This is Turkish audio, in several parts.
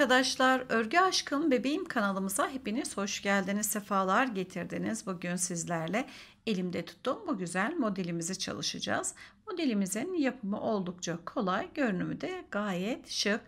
arkadaşlar, Örgü Aşkım Bebeğim kanalımıza hepiniz hoş geldiniz, sefalar getirdiniz. Bugün sizlerle elimde tuttuğum bu güzel modelimizi çalışacağız. Modelimizin yapımı oldukça kolay, görünümü de gayet şık.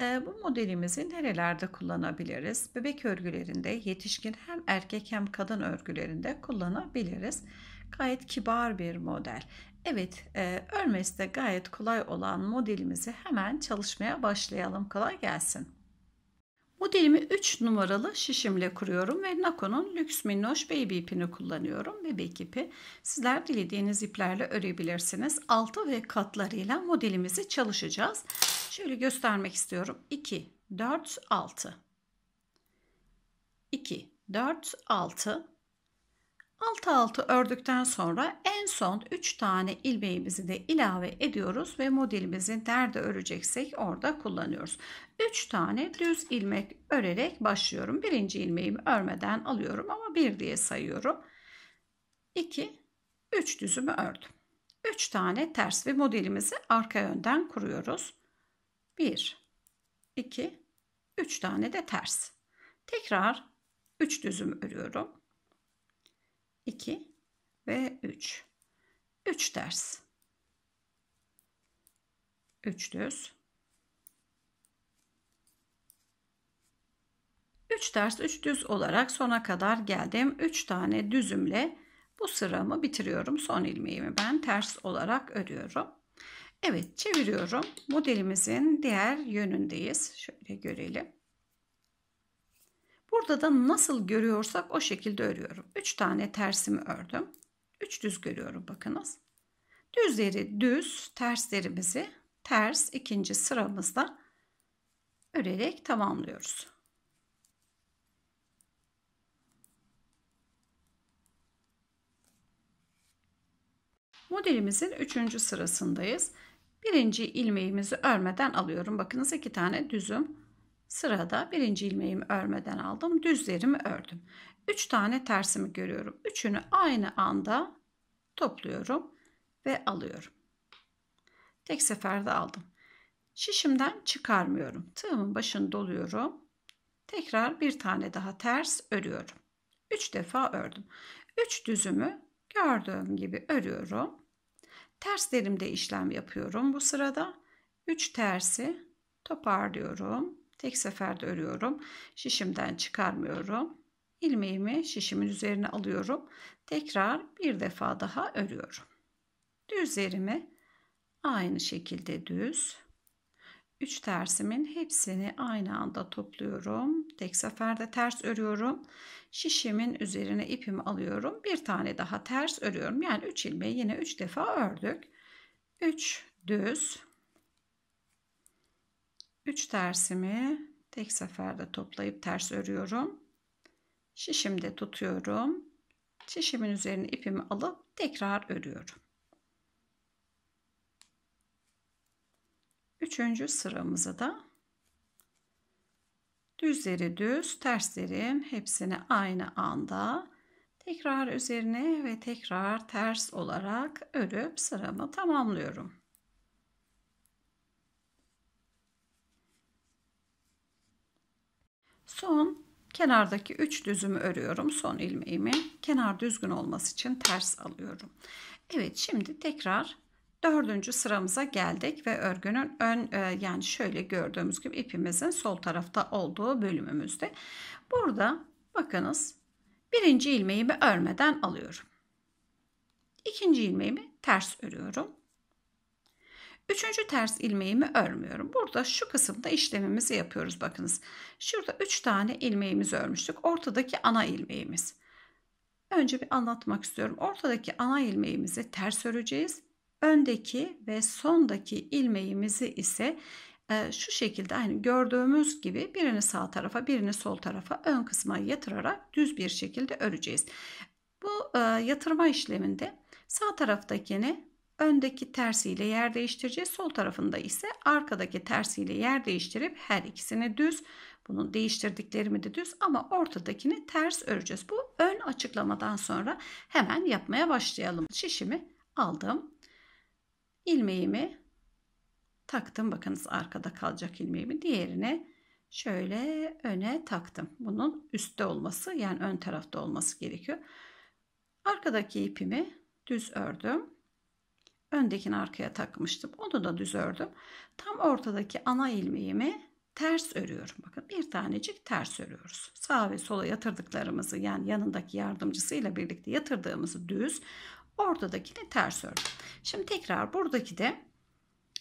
E, bu modelimizi nerelerde kullanabiliriz? Bebek örgülerinde, yetişkin hem erkek hem kadın örgülerinde kullanabiliriz. Gayet kibar bir model. Evet, e, örmesi de gayet kolay olan modelimizi hemen çalışmaya başlayalım. Kolay gelsin. Modelimi 3 numaralı şişimle kuruyorum ve Nako'nun Lüks Minnoş Baby ipini kullanıyorum. Bebek ipi. Sizler dilediğiniz iplerle örebilirsiniz. Altı ve katlarıyla modelimizi çalışacağız. Şöyle göstermek istiyorum. 2, 4, 6. 2, 4, 6. Altı altı ördükten sonra en son 3 tane ilmeğimizi de ilave ediyoruz ve modelimizi nerede öreceksek orada kullanıyoruz. 3 tane düz ilmek örerek başlıyorum. Birinci ilmeğimi örmeden alıyorum ama 1 diye sayıyorum. 2, 3 düzümü ördüm. 3 tane ters ve modelimizi arka yönden kuruyoruz. 1, 2, 3 tane de ters. Tekrar 3 düzüm örüyorum. 2 ve 3. 3 ters. 3 düz. 3 ters 3 düz olarak sona kadar geldim. 3 tane düzümle bu sıramı bitiriyorum. Son ilmeğimi ben ters olarak örüyorum. Evet çeviriyorum. Modelimizin diğer yönündeyiz. Şöyle görelim. Burada da nasıl görüyorsak o şekilde örüyorum. 3 tane tersimi ördüm. 3 düz görüyorum bakınız. Düzleri düz, terslerimizi ters ikinci sıramızda örerek tamamlıyoruz. Modelimizin 3. sırasındayız. Birinci ilmeğimizi örmeden alıyorum. Bakınız iki tane düzüm Sırada birinci ilmeğimi örmeden aldım. Düzlerimi ördüm. 3 tane tersimi görüyorum. Üçünü aynı anda topluyorum ve alıyorum. Tek seferde aldım. Şişimden çıkarmıyorum. Tığımın başını doluyorum. Tekrar bir tane daha ters örüyorum. 3 defa ördüm. 3 düzümü gördüğüm gibi örüyorum. Terslerimde işlem yapıyorum bu sırada. 3 tersi toparlıyorum Tek seferde örüyorum. Şişimden çıkarmıyorum. ilmeğimi şişimin üzerine alıyorum. Tekrar bir defa daha örüyorum. Düzlerimi aynı şekilde düz. 3 tersimin hepsini aynı anda topluyorum. Tek seferde ters örüyorum. Şişimin üzerine ipimi alıyorum. Bir tane daha ters örüyorum. Yani 3 ilmeği yine 3 defa ördük. 3 düz 3 tersimi tek seferde toplayıp ters örüyorum. Şişimde tutuyorum. Şişimin üzerine ipimi alıp tekrar örüyorum. 3. sıramızı da düzleri düz, terslerin hepsini aynı anda tekrar üzerine ve tekrar ters olarak örüp sıramı tamamlıyorum. Son kenardaki 3 düzümü örüyorum. Son ilmeğimi kenar düzgün olması için ters alıyorum. Evet şimdi tekrar dördüncü sıramıza geldik ve örgünün ön e, yani şöyle gördüğümüz gibi ipimizin sol tarafta olduğu bölümümüzde. Burada bakınız birinci ilmeğimi örmeden alıyorum. İkinci ilmeğimi ters örüyorum. Üçüncü ters ilmeğimi örmüyorum. Burada şu kısımda işlemimizi yapıyoruz bakınız. Şurada üç tane ilmeğimizi örmüştük. Ortadaki ana ilmeğimiz. Önce bir anlatmak istiyorum. Ortadaki ana ilmeğimizi ters öreceğiz. Öndeki ve sondaki ilmeğimizi ise e, şu şekilde aynı gördüğümüz gibi birini sağ tarafa birini sol tarafa ön kısma yatırarak düz bir şekilde öreceğiz. Bu e, yatırma işleminde sağ taraftakini öndeki tersiyle yer değiştireceğiz. Sol tarafında ise arkadaki tersiyle yer değiştirip her ikisini düz. Bunun değiştirdiklerimi de düz ama ortadakini ters öreceğiz. Bu ön açıklamadan sonra hemen yapmaya başlayalım. Şişimi aldım. ilmeğimi taktım. Bakınız arkada kalacak ilmeğimi. Diğerine şöyle öne taktım. Bunun üstte olması yani ön tarafta olması gerekiyor. Arkadaki ipimi düz ördüm öndekini arkaya takmıştım. Onu da düz ördüm. Tam ortadaki ana ilmeğimi ters örüyorum. Bakın bir tanecik ters örüyoruz. Sağa ve sola yatırdıklarımızı yani yanındaki yardımcısıyla birlikte yatırdığımızı düz, ortadakini ters ördüm. Şimdi tekrar buradaki de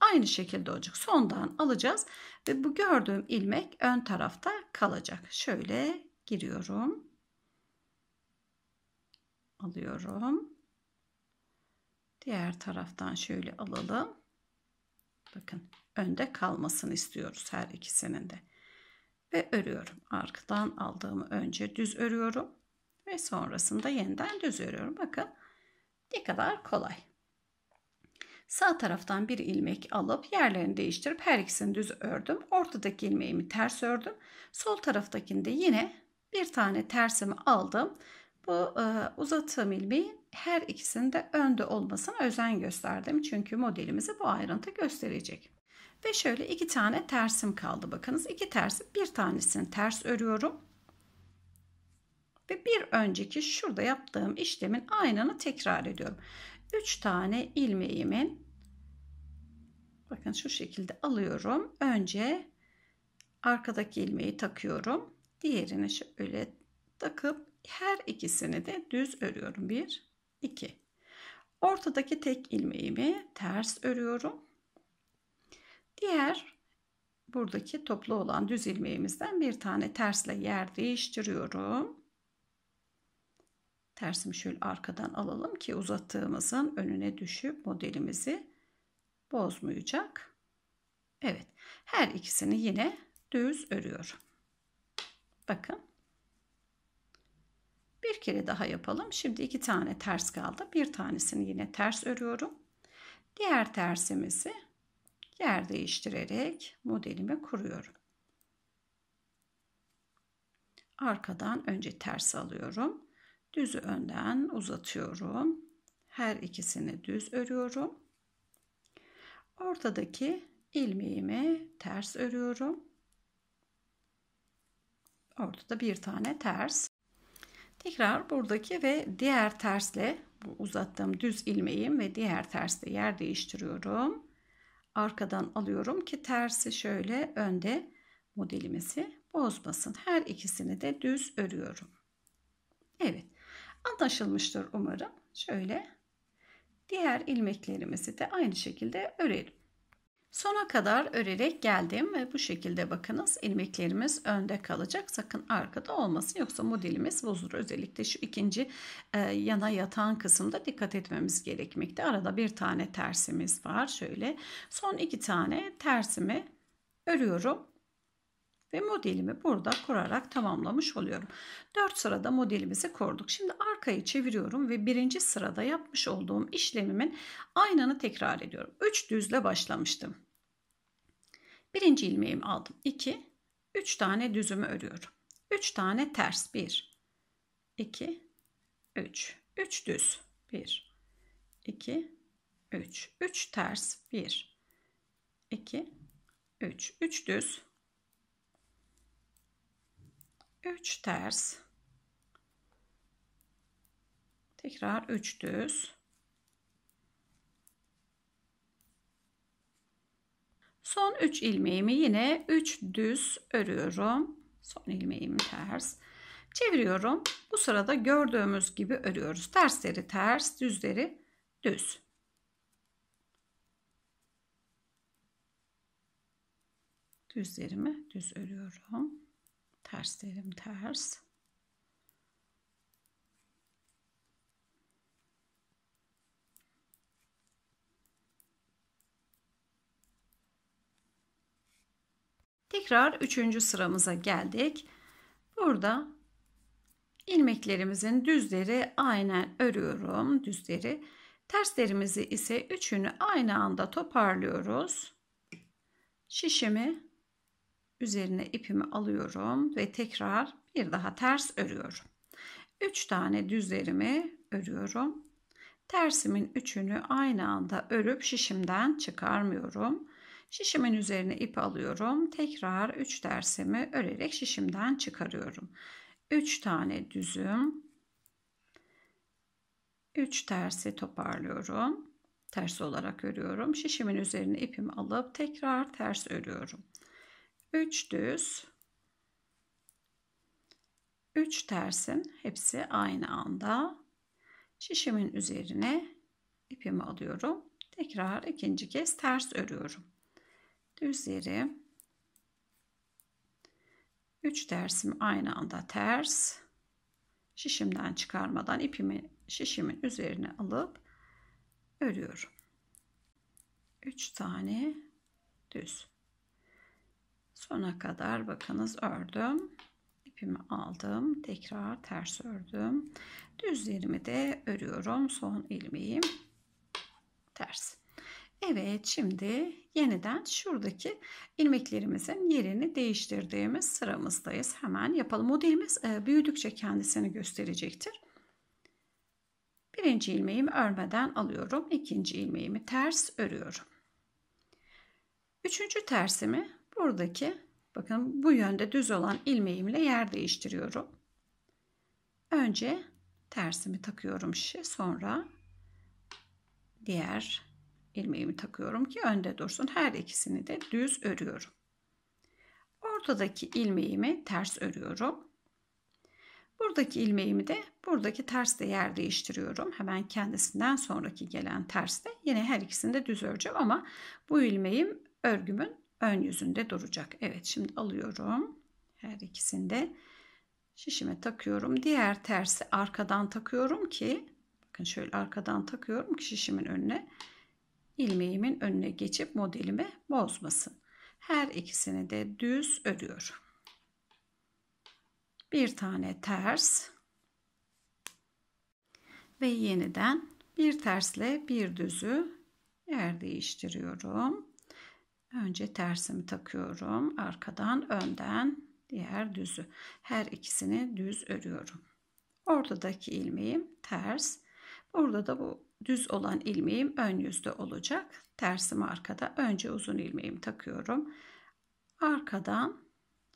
aynı şekilde olacak. Sondan alacağız ve bu gördüğüm ilmek ön tarafta kalacak. Şöyle giriyorum. Alıyorum. Diğer taraftan şöyle alalım. Bakın önde kalmasını istiyoruz her ikisinin de. Ve örüyorum. Arkadan aldığımı önce düz örüyorum. Ve sonrasında yeniden düz örüyorum. Bakın ne kadar kolay. Sağ taraftan bir ilmek alıp yerlerini değiştirip her ikisini düz ördüm. Ortadaki ilmeğimi ters ördüm. Sol taraftakinde yine bir tane tersimi aldım. Bu e, uzattığım ilmeği her ikisinde önde olmasına özen gösterdim. Çünkü modelimizi bu ayrıntı gösterecek. Ve şöyle iki tane tersim kaldı. Bakınız iki tersi bir tanesini ters örüyorum. Ve bir önceki şurada yaptığım işlemin aynını tekrar ediyorum. üç tane ilmeğimin bakın şu şekilde alıyorum. Önce arkadaki ilmeği takıyorum. Diğerini şöyle takıp her ikisini de düz örüyorum. bir 2. Ortadaki tek ilmeğimi ters örüyorum. Diğer buradaki toplu olan düz ilmeğimizden bir tane tersle yer değiştiriyorum. Tersimi şöyle arkadan alalım ki uzattığımızın önüne düşüp modelimizi bozmayacak. Evet her ikisini yine düz örüyorum. Bakın bir kere daha yapalım. Şimdi iki tane ters kaldı. Bir tanesini yine ters örüyorum. Diğer tersimizi yer değiştirerek modelimi kuruyorum. Arkadan önce ters alıyorum. Düzü önden uzatıyorum. Her ikisini düz örüyorum. Ortadaki ilmeğimi ters örüyorum. Ortada bir tane ters. Tekrar buradaki ve diğer tersle bu uzattığım düz ilmeğim ve diğer tersle yer değiştiriyorum. Arkadan alıyorum ki tersi şöyle önde modelimizi bozmasın. Her ikisini de düz örüyorum. Evet. Anlaşılmıştır umarım. Şöyle diğer ilmeklerimizi de aynı şekilde örelim. Sona kadar örerek geldim ve bu şekilde bakınız ilmeklerimiz önde kalacak. Sakın arkada olmasın yoksa modelimiz bozulur. Özellikle şu ikinci e, yana yatan kısımda dikkat etmemiz gerekmekte. Arada bir tane tersimiz var. Şöyle son iki tane tersimi örüyorum ve modelimi burada kurarak tamamlamış oluyorum. 4 sırada modelimizi kurduk. Şimdi arkayı çeviriyorum ve birinci sırada yapmış olduğum işlemimin aynanı tekrar ediyorum. 3 düzle başlamıştım. Birinci ilmeğimi aldım. 2, 3 tane düzümü örüyorum. 3 tane ters. 1, 2, 3. 3 düz. 1, 2, 3. 3 ters. 1, 2, 3. 3 düz. 3 ters tekrar 3 düz son 3 ilmeğimi yine 3 düz örüyorum son ilmeğim ters çeviriyorum bu sırada gördüğümüz gibi örüyoruz tersleri ters düzleri düz düzlerimi düz örüyorum Terslerim ters. Tekrar üçüncü sıramıza geldik. Burada ilmeklerimizin düzleri aynen örüyorum düzleri. Terslerimizi ise üçünü aynı anda toparlıyoruz. Şişimi üzerine ipimi alıyorum ve tekrar bir daha ters örüyorum. 3 tane düzlerimi örüyorum. Tersimin üçünü aynı anda örüp şişimden çıkarmıyorum. Şişimin üzerine ip alıyorum. Tekrar 3 tersimi örerek şişimden çıkarıyorum. 3 tane düzüm. 3 tersi toparlıyorum. Ters olarak örüyorum. Şişimin üzerine ipimi alıp tekrar ters örüyorum. 3 düz 3 tersin hepsi aynı anda şişimin üzerine ipimi alıyorum. Tekrar ikinci kez ters örüyorum. Düzleri, yeri 3 tersimi aynı anda ters şişimden çıkarmadan ipimi şişimin üzerine alıp örüyorum. 3 tane düz. Sona kadar bakınız ördüm. ipimi aldım. Tekrar ters ördüm. Düz yerimi de örüyorum. Son ilmeğim ters. Evet şimdi yeniden şuradaki ilmeklerimizin yerini değiştirdiğimiz sıramızdayız. Hemen yapalım. Modelimiz e, büyüdükçe kendisini gösterecektir. Birinci ilmeğimi örmeden alıyorum. ikinci ilmeğimi ters örüyorum. Üçüncü tersimi Buradaki bakın bu yönde düz olan ilmeğimle yer değiştiriyorum. Önce tersimi takıyorum şişe sonra diğer ilmeğimi takıyorum ki önde dursun. Her ikisini de düz örüyorum. Ortadaki ilmeğimi ters örüyorum. Buradaki ilmeğimi de buradaki terste yer değiştiriyorum. Hemen kendisinden sonraki gelen terste yine her ikisini de düz öreceğim ama bu ilmeğim örgümün ön yüzünde duracak. Evet şimdi alıyorum her ikisini de şişime takıyorum. Diğer tersi arkadan takıyorum ki bakın şöyle arkadan takıyorum ki şişimin önüne ilmeğimin önüne geçip modelimi bozmasın. Her ikisini de düz örüyorum. Bir tane ters ve yeniden bir tersle bir düzü yer değiştiriyorum. Önce tersimi takıyorum. Arkadan önden diğer düzü. Her ikisini düz örüyorum. Ortadaki ilmeğim ters. Burada da bu düz olan ilmeğim ön yüzde olacak. Tersimi arkada. Önce uzun ilmeğimi takıyorum. Arkadan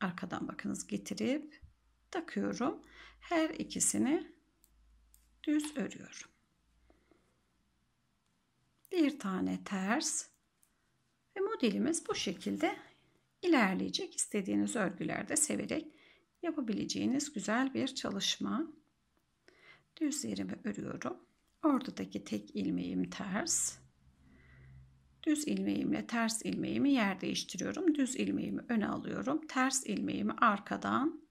arkadan bakınız getirip takıyorum. Her ikisini düz örüyorum. Bir tane ters Modelimiz bu şekilde ilerleyecek. İstediğiniz örgülerde severek yapabileceğiniz güzel bir çalışma. Düz yerimi örüyorum. Ortadaki tek ilmeğim ters. Düz ilmeğimle ters ilmeğimi yer değiştiriyorum. Düz ilmeğimi öne alıyorum. Ters ilmeğimi arkadan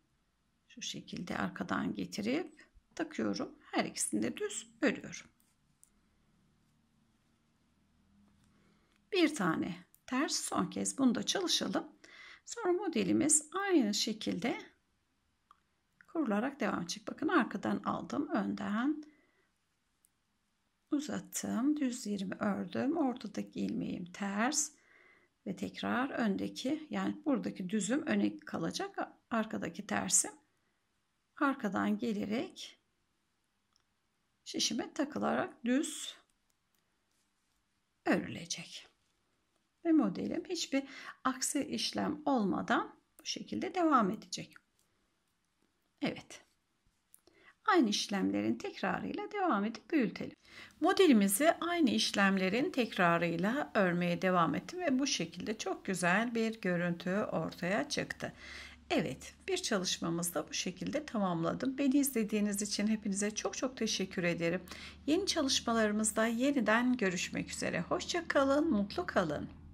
şu şekilde arkadan getirip takıyorum. Her ikisini de düz örüyorum. Bir tane ters. Son kez bunu da çalışalım. Sonra modelimiz aynı şekilde kurularak devam edecek. Bakın arkadan aldım. Önden uzattım. Düz 20 ördüm. Ortadaki ilmeğim ters. Ve tekrar öndeki yani buradaki düzüm öne kalacak. Arkadaki tersim arkadan gelerek şişime takılarak düz örülecek ve modelim hiçbir aksi işlem olmadan bu şekilde devam edecek. Evet. Aynı işlemlerin tekrarıyla devam edip büyütelim. Modelimizi aynı işlemlerin tekrarıyla örmeye devam ettim ve bu şekilde çok güzel bir görüntü ortaya çıktı. Evet, bir çalışmamızı da bu şekilde tamamladım. Beni izlediğiniz için hepinize çok çok teşekkür ederim. Yeni çalışmalarımızda yeniden görüşmek üzere. Hoşça kalın, mutlu kalın.